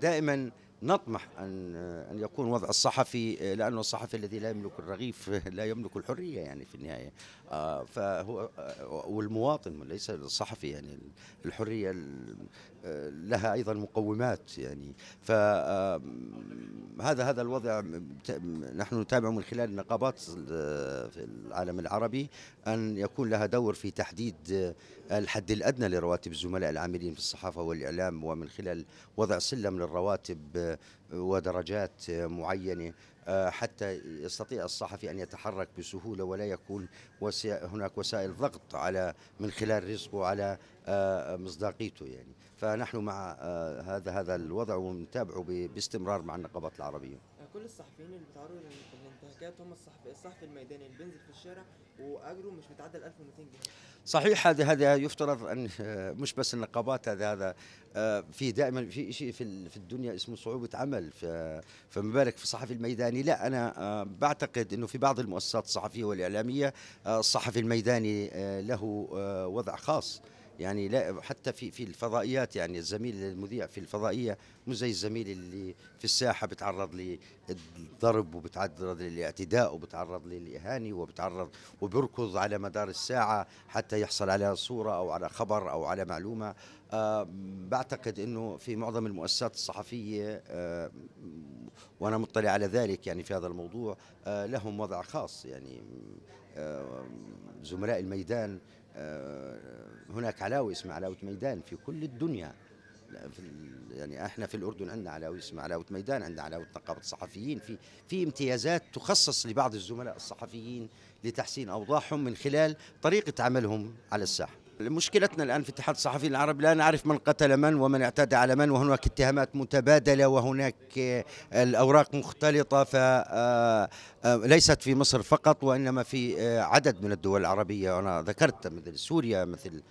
دائما نطمح ان ان يكون وضع الصحفي لانه الصحفي الذي لا يملك الرغيف لا يملك الحريه يعني في النهايه آه، فهو آه، والمواطن ليس الصحفي يعني الحريه لها ايضا مقومات يعني هذا هذا الوضع نحن نتابع من خلال النقابات في العالم العربي ان يكون لها دور في تحديد الحد الادنى لرواتب الزملاء العاملين في الصحافه والاعلام ومن خلال وضع سلم للرواتب ودرجات معينه آه، حتى يستطيع الصحفي ان يتحرك بسهوله ولا يكون هناك وسائل ضغط على من خلال رزقه على آه، مصداقيته يعني فنحن مع آه، هذا هذا الوضع ونتابعه باستمرار مع النقابات العربيه كل الصحفيين اللي بيتعرضوا يعني للانتهاكات هم الصحفي الصحفي الميداني اللي بينزل في الشارع واجره مش بيتعدى ال 1200 جنيه صحيح هذا هذا يفترض ان آه، مش بس النقابات هذا هذا آه، في دائما في شيء في في الدنيا اسمه صعوبه عمل فما بالك في الصحفي الميداني لا انا آه، بعتقد انه في بعض المؤسسات الصحفيه والاعلاميه الصحفي الميداني له وضع خاص يعني لا حتى في في الفضائيات يعني الزميل المذيع في الفضائيه مو زي الزميل اللي في الساحه بتعرض للضرب وبتعرض للاعتداء وبتعرض للاهانه وبتعرض وبركض على مدار الساعه حتى يحصل على صوره او على خبر او على معلومه أه بعتقد انه في معظم المؤسسات الصحفيه أه وانا مطلع على ذلك يعني في هذا الموضوع أه لهم وضع خاص يعني آه، زملاء الميدان آه، هناك علاوي اسمها علاوة ميدان في كل الدنيا يعني احنا في الاردن عندنا علاوي اسمها علاوه ميدان عندنا علاوه نقابه الصحفيين في في امتيازات تخصص لبعض الزملاء الصحفيين لتحسين اوضاعهم من خلال طريقه عملهم على الساحه مشكلتنا الآن في الاتحاد الصحفي العربي لا نعرف من قتل من ومن اعتدى على من وهناك اتهامات متبادلة وهناك آه، الأوراق مختلطة فليست آه، آه، في مصر فقط وإنما في عدد من الدول العربية أنا ذكرت مثل سوريا مثل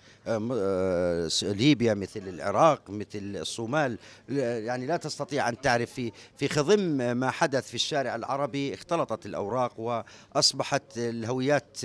ليبيا مثل العراق مثل الصومال يعني لا تستطيع أن تعرف في في خضم ما حدث في الشارع العربي اختلطت الأوراق وأصبحت الهويات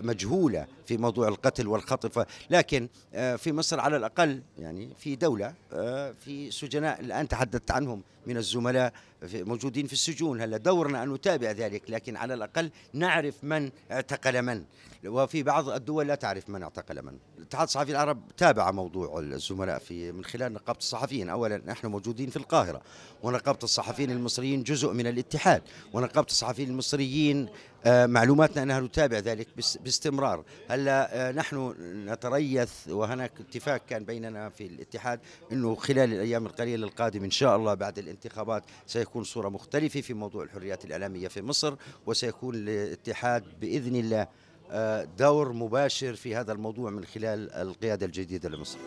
مجهولة في موضوع القتل والخطف لكن آه، في مصر على الأقل يعني في دولة آه، في سجناء الآن تحدثت عنهم من الزملاء موجودين في السجون هلا دورنا أن نتابع ذلك لكن على الأقل نعرف من اعتقل من وفي بعض الدول لا تعرف من اعتقل من الاتحاد الصحفي العرب تابع موضوع الزملاء في من خلال نقابة الصحفيين أولا نحن موجودين في القاهرة ونقابة الصحفيين المصريين جزء من الاتحاد ونقابة الصحفيين المصريين آه، معلوماتنا أنها نتابع ذلك باستمرار هلا آه، نحن نتريث وهناك اتفاق كان بيننا في الاتحاد أنه خلال الأيام القليلة القادمة إن شاء الله بعد الانتخابات سيكون سيكون صورة مختلفة في موضوع الحريات الإعلامية في مصر وسيكون الاتحاد بإذن الله آه، دور مباشر في هذا الموضوع من خلال القيادة الجديدة لمصر